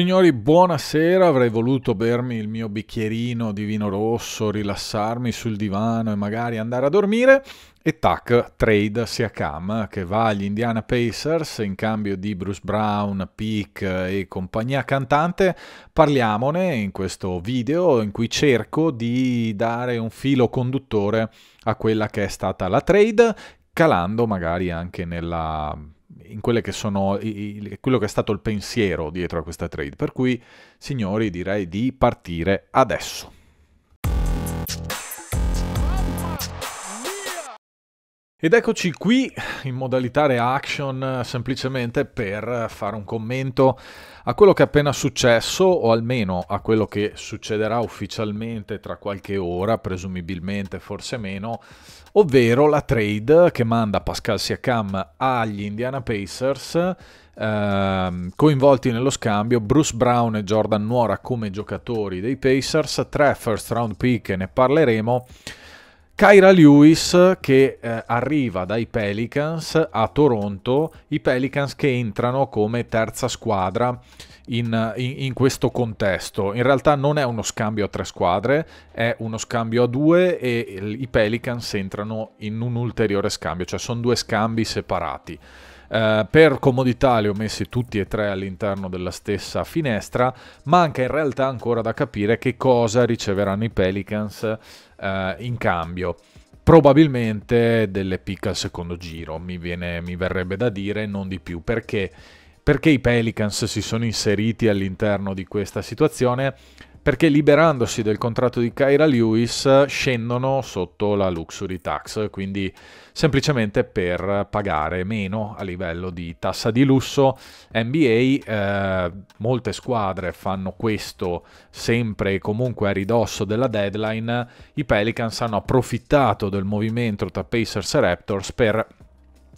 Signori, buonasera. Avrei voluto bermi il mio bicchierino di vino rosso, rilassarmi sul divano e magari andare a dormire. E tac, trade Siakam che va agli Indiana Pacers in cambio di Bruce Brown, Peak e compagnia cantante. Parliamone in questo video in cui cerco di dare un filo conduttore a quella che è stata la trade, calando magari anche nella in quelle che sono i, quello che è stato il pensiero dietro a questa trade. Per cui, signori, direi di partire adesso. Ed eccoci qui in modalità reaction semplicemente per fare un commento a quello che è appena successo o almeno a quello che succederà ufficialmente tra qualche ora, presumibilmente forse meno, ovvero la trade che manda Pascal Siakam agli Indiana Pacers ehm, coinvolti nello scambio Bruce Brown e Jordan Nuora come giocatori dei Pacers, tre first round pick ne parleremo Kyra Lewis che eh, arriva dai Pelicans a Toronto, i Pelicans che entrano come terza squadra in, in, in, questo contesto. In realtà non è uno scambio a tre squadre, è uno scambio a due e i Pelicans entrano in un ulteriore scambio, cioè sono due scambi separati. Eh, per comodità li ho messi tutti e tre all'interno della stessa finestra, manca in realtà ancora da capire che cosa riceveranno i Pelicans eh, in cambio probabilmente delle picche al secondo giro, mi, viene, mi, verrebbe da dire, non di più. Perché? Perché i Pelicans si sono inseriti all'interno di questa situazione? perché liberandosi del contratto di Kyra Lewis scendono sotto la luxury tax, quindi semplicemente per pagare meno a livello di tassa di lusso. NBA, eh, molte squadre fanno questo sempre e comunque a ridosso della deadline, i Pelicans hanno approfittato del movimento tra Pacers e Raptors per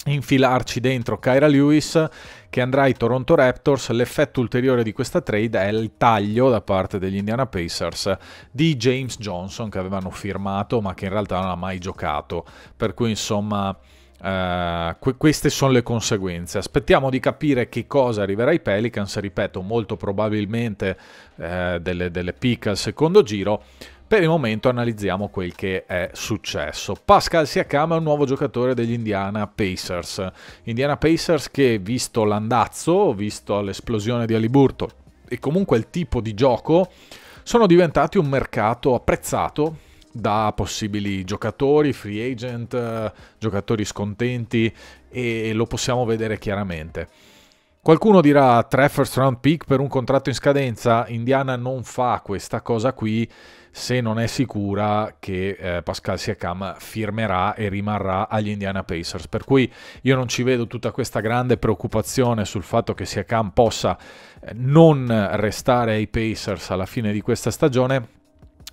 infilarci dentro Kyra Lewis che andrà ai Toronto Raptors. L'effetto ulteriore di questa trade è il taglio da parte degli Indiana Pacers di James Johnson che avevano firmato ma che in realtà non ha mai giocato. Per cui insomma... Uh, queste sono le conseguenze. Aspettiamo di capire che cosa arriverà ai Pelicans, ripeto, molto probabilmente uh, delle, delle pick al secondo giro, per il momento analizziamo quel che è successo. Pascal Siakam è un nuovo giocatore degli Indiana Pacers. Indiana Pacers che, visto l'andazzo, visto l'esplosione di Aliburto e comunque il tipo di gioco, sono diventati un mercato apprezzato da possibili giocatori, free agent, eh, giocatori scontenti e lo possiamo vedere chiaramente. Qualcuno dirà tre first round pick per un contratto in scadenza, Indiana non fa questa cosa qui se non è sicura che eh, Pascal Siakam firmerà e rimarrà agli Indiana Pacers, per cui io non ci vedo tutta questa grande preoccupazione sul fatto che Siakam possa eh, non restare ai Pacers alla fine di questa stagione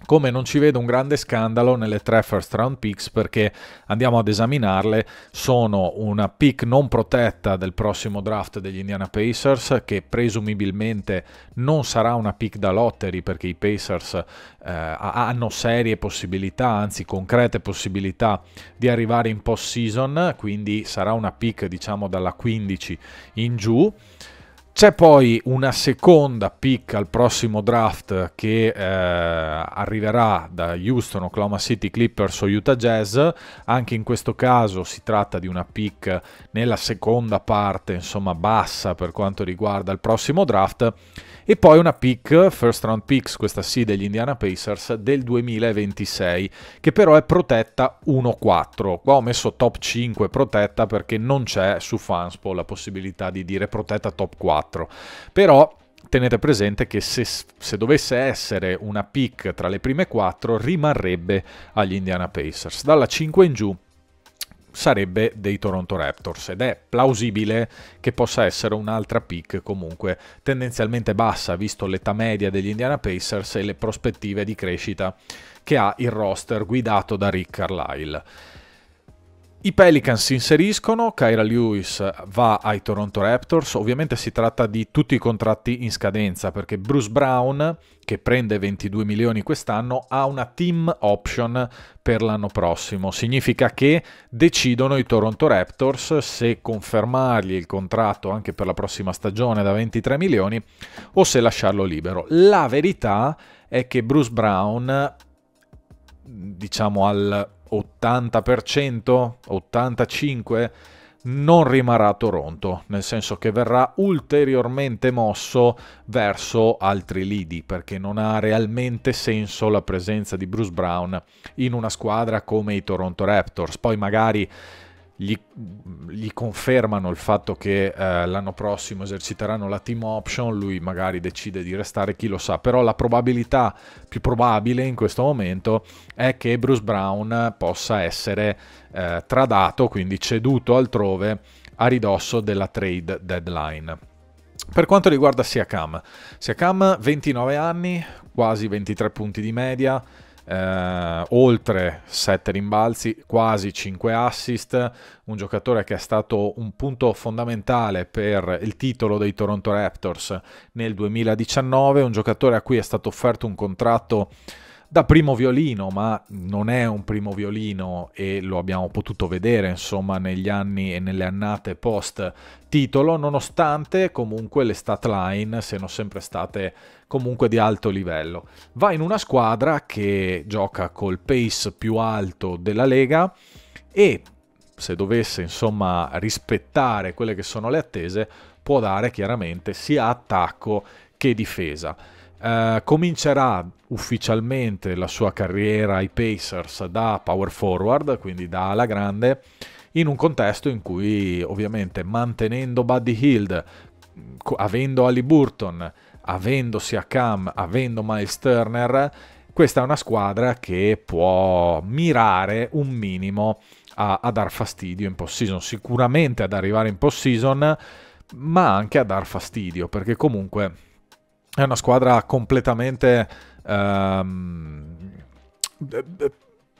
come non ci vedo un grande scandalo nelle tre first round picks perché andiamo ad esaminarle, sono una pick non protetta del prossimo draft degli Indiana Pacers che presumibilmente non sarà una pick da lottery perché i Pacers eh, hanno serie possibilità, anzi concrete possibilità di arrivare in post season, quindi sarà una pick diciamo dalla 15 in giù. C'è poi una seconda pick al prossimo draft che eh, arriverà da Houston, Oklahoma City Clippers o Utah Jazz. Anche in questo caso si tratta di una pick nella seconda parte, insomma bassa per quanto riguarda il prossimo draft e poi una pick, first round picks, questa sì degli Indiana Pacers del 2026, che però è protetta 1-4. Qua ho messo top 5 protetta perché non c'è su Fanspo la possibilità di dire protetta top 4. Però tenete presente che se, se, dovesse essere una pick tra le prime 4 rimarrebbe agli Indiana Pacers. Dalla 5 in giù sarebbe dei Toronto Raptors ed è plausibile che possa essere un'altra pick comunque tendenzialmente bassa visto l'età media degli Indiana Pacers e le prospettive di crescita che ha il roster guidato da Rick Carlisle. I Pelicans si inseriscono, Kyra Lewis va ai Toronto Raptors, ovviamente si tratta di tutti i contratti in scadenza perché Bruce Brown, che prende 22 milioni quest'anno, ha una team option per l'anno prossimo. Significa che decidono i Toronto Raptors se confermargli il contratto anche per la prossima stagione da 23 milioni o se lasciarlo libero. La verità è che Bruce Brown diciamo al 80%, 85% non rimarrà a Toronto, nel senso che verrà ulteriormente mosso verso altri lidi, perché non ha realmente senso la presenza di Bruce Brown in una squadra come i Toronto Raptors. Poi magari gli, gli, confermano il fatto che eh, l'anno prossimo eserciteranno la team option, lui magari decide di restare, chi lo sa, però la probabilità più probabile in questo momento è che Bruce Brown possa essere eh, tradato, quindi ceduto altrove a ridosso della trade deadline. Per quanto riguarda Siakam, Siakam 29 anni, quasi 23 punti di media, eh, oltre 7 rimbalzi, quasi 5 assist, un giocatore che è stato un punto fondamentale per il titolo dei Toronto Raptors nel 2019, un giocatore a cui è stato offerto un contratto da primo violino, ma non è un primo violino e lo abbiamo potuto vedere insomma negli anni e nelle annate post titolo, nonostante comunque le stat line siano sempre state comunque di alto livello. Va in una squadra che gioca col pace più alto della Lega e se dovesse insomma rispettare quelle che sono le attese può dare chiaramente sia attacco che difesa. Eh, comincerà ufficialmente la sua carriera ai Pacers da power forward, quindi da ala grande, in un contesto in cui ovviamente mantenendo Buddy Hield, avendo Ali Burton, avendo Siakam, avendo Miles Turner, questa è una squadra che può mirare un minimo a, a dar fastidio in post-season, sicuramente ad arrivare in post-season, ma anche a dar fastidio, perché comunque è una squadra completamente... Um,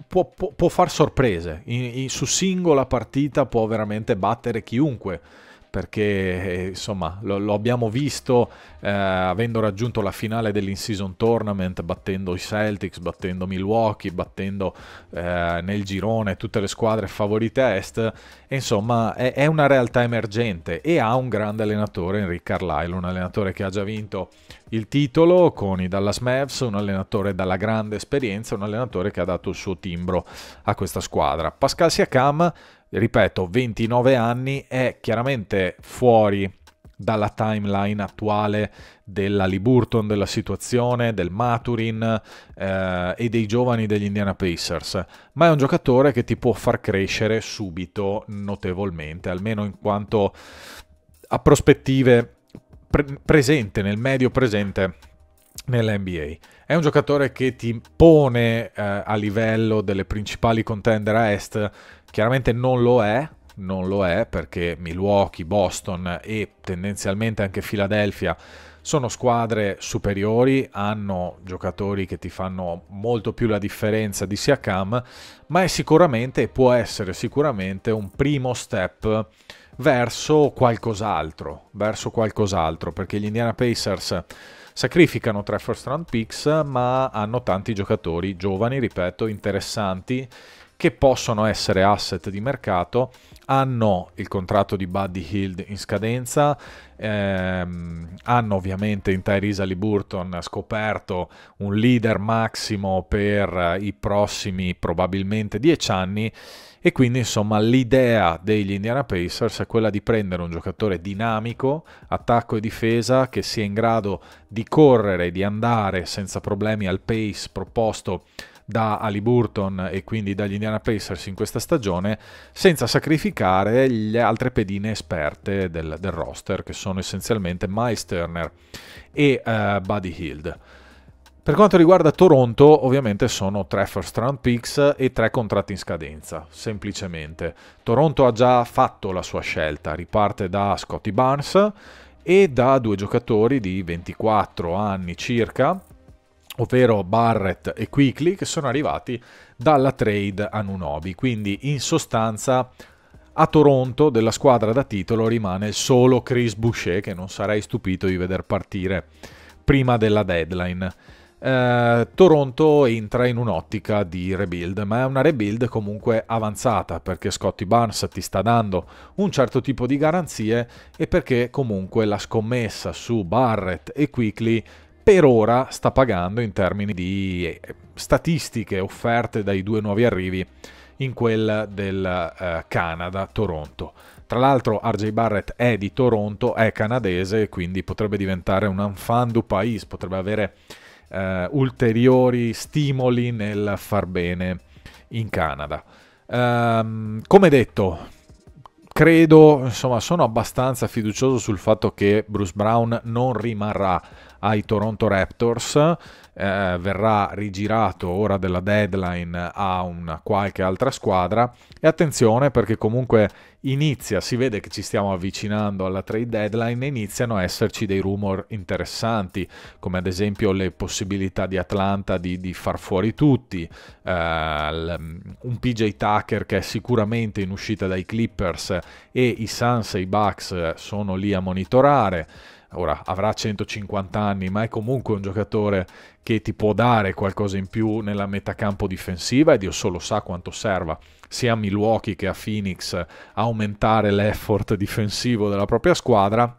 può, può, può far sorprese, in, in, su singola partita può veramente battere chiunque perché eh, insomma lo, lo abbiamo visto eh, avendo raggiunto la finale dell'in-season tournament, battendo i Celtics, battendo Milwaukee, battendo eh, nel girone tutte le squadre favorite est, e, insomma è, è, una realtà emergente e ha un grande allenatore, Enric Carlisle, un allenatore che ha già vinto il titolo con i Dallas Mavs, un allenatore dalla grande esperienza, un allenatore che ha dato il suo timbro a questa squadra. Pascal Siakam ripeto, 29 anni, è chiaramente fuori dalla timeline attuale della Liburton, della situazione, del Maturin eh, e dei giovani degli Indiana Pacers, ma è un giocatore che ti può far crescere subito notevolmente, almeno in quanto a prospettive pre- presente, nel medio presente nell'NBA. È un giocatore che ti pone eh, a livello delle principali contender a est, chiaramente non lo è, non lo è perché Milwaukee, Boston e tendenzialmente anche Philadelphia sono squadre superiori, hanno giocatori che ti fanno molto più la differenza di Siakam, ma è sicuramente e può essere sicuramente un primo step verso qualcos'altro, verso qualcos'altro, perché gli Indiana Pacers Sacrificano tre first round picks, ma hanno tanti giocatori giovani, ripeto, interessanti che possono essere asset di mercato, hanno il contratto di Buddy Hield in scadenza, ehm, hanno ovviamente in Tyrese Aliburton scoperto un leader massimo per i prossimi probabilmente dieci anni e quindi insomma l'idea degli Indiana Pacers è quella di prendere un giocatore dinamico, attacco e difesa, che sia in grado di correre, di andare senza problemi al pace proposto da Ali Burton e quindi dagli Indiana Pacers in questa stagione, senza sacrificare le altre pedine esperte del, del roster, che sono essenzialmente Miles Turner e uh, Buddy Hield. Per quanto riguarda Toronto, ovviamente sono tre first round picks e tre contratti in scadenza, semplicemente. Toronto ha già fatto la sua scelta, riparte da Scotty Barnes e da due giocatori di 24 anni circa, ovvero Barrett e Quickly, che sono arrivati dalla trade a Nunobi. Quindi in sostanza a Toronto della squadra da titolo rimane solo Chris Boucher, che non sarei stupito di veder partire prima della deadline eh, Toronto entra in un'ottica di rebuild, ma è una rebuild comunque avanzata perché Scotty Barnes ti sta dando un certo tipo di garanzie e perché comunque la scommessa su Barrett e Quickly per ora sta pagando in termini di eh, statistiche offerte dai due nuovi arrivi in quel del eh, Canada, Toronto. Tra l'altro RJ Barrett è di Toronto, è canadese, quindi potrebbe diventare un enfant du pays, potrebbe avere eh, ulteriori stimoli nel far bene in Canada. Um, come detto, credo, insomma, sono abbastanza fiducioso sul fatto che Bruce Brown non rimarrà ai Toronto Raptors eh, verrà rigirato ora della deadline a una qualche altra squadra e attenzione perché comunque inizia, si vede che ci stiamo avvicinando alla trade deadline e iniziano a esserci dei rumor interessanti, come ad esempio le possibilità di Atlanta di, di far fuori tutti, uh, un PJ Tucker che è sicuramente in uscita dai Clippers e i Suns e i Bucks sono lì a monitorare ora avrà 150 anni, ma è comunque un giocatore che ti può dare qualcosa in più nella metacampo difensiva e Dio solo sa quanto serva sia a Milwaukee che a Phoenix aumentare l'effort difensivo della propria squadra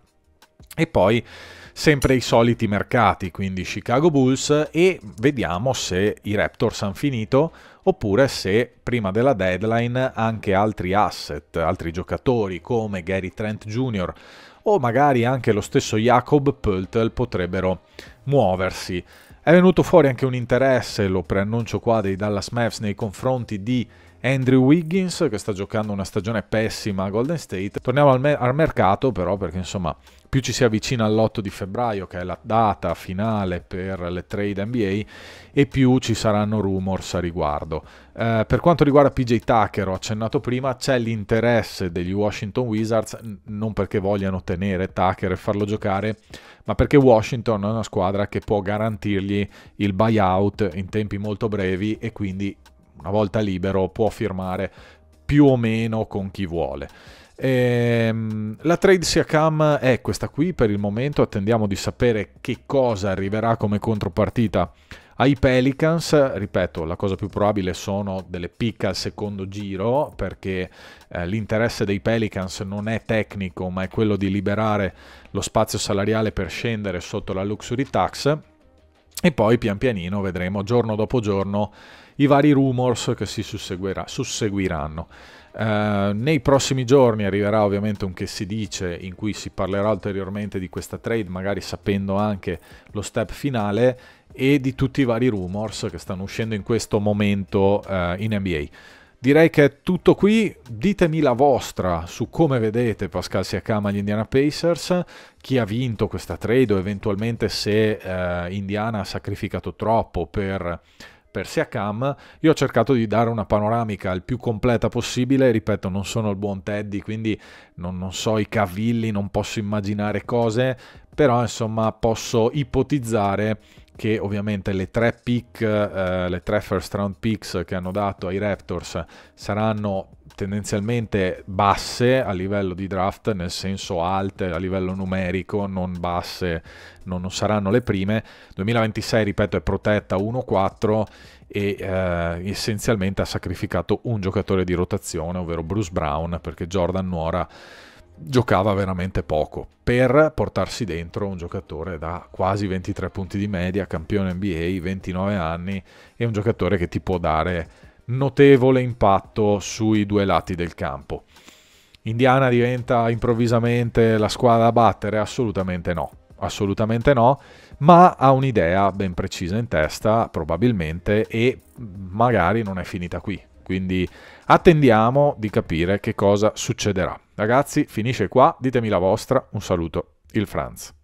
e poi sempre i soliti mercati, quindi Chicago Bulls e vediamo se i Raptors hanno finito oppure se prima della deadline anche altri asset, altri giocatori come Gary Trent Jr o magari anche lo stesso Jacob Pöltel potrebbero muoversi. È venuto fuori anche un interesse, lo preannuncio qua, dei Dallas Mavs nei confronti di Andrew Wiggins che sta giocando una stagione pessima a Golden State. Torniamo al, me al mercato però perché insomma più ci si avvicina all'8 di febbraio che è la data finale per le trade NBA e più ci saranno rumors a riguardo. Eh, per quanto riguarda PJ Tucker, ho accennato prima, c'è l'interesse degli Washington Wizards non perché vogliano tenere Tucker e farlo giocare, ma perché Washington è una squadra che può garantirgli il buyout in tempi molto brevi e quindi una volta libero può firmare più o meno con chi vuole. Ehm, la trade Siakam è questa qui per il momento, attendiamo di sapere che cosa arriverà come contropartita ai Pelicans, ripeto, la cosa più probabile sono delle picche al secondo giro perché eh, l'interesse dei Pelicans non è tecnico ma è quello di liberare lo spazio salariale per scendere sotto la luxury tax e poi pian pianino vedremo giorno dopo giorno i vari rumors che si susseguiranno. Uh, nei prossimi giorni arriverà ovviamente un che si dice in cui si parlerà ulteriormente di questa trade, magari sapendo anche lo step finale e di tutti i vari rumors che stanno uscendo in questo momento uh, in NBA. Direi che è tutto qui, ditemi la vostra su come vedete Pascal Siakam agli Indiana Pacers, chi ha vinto questa trade o eventualmente se uh, Indiana ha sacrificato troppo per Persia Cam, io ho cercato di dare una panoramica il più completa possibile, ripeto non sono il buon Teddy, quindi non, non so i cavilli, non posso immaginare cose, però insomma posso ipotizzare che ovviamente le tre pick, eh, le tre first round picks che hanno dato ai Raptors saranno tendenzialmente basse a livello di draft, nel senso alte a livello numerico, non basse, non, non saranno le prime. 2026, ripeto, è protetta 1-4 e eh, essenzialmente ha sacrificato un giocatore di rotazione, ovvero Bruce Brown, perché Jordan Nuora giocava veramente poco per portarsi dentro un giocatore da quasi 23 punti di media, campione NBA, 29 anni e un giocatore che ti può dare notevole impatto sui due lati del campo. Indiana diventa improvvisamente la squadra da battere? Assolutamente no, assolutamente no, ma ha un'idea ben precisa in testa probabilmente e magari non è finita qui. Quindi attendiamo di capire che cosa succederà. Ragazzi, finisce qua, ditemi la vostra, un saluto, il Franz.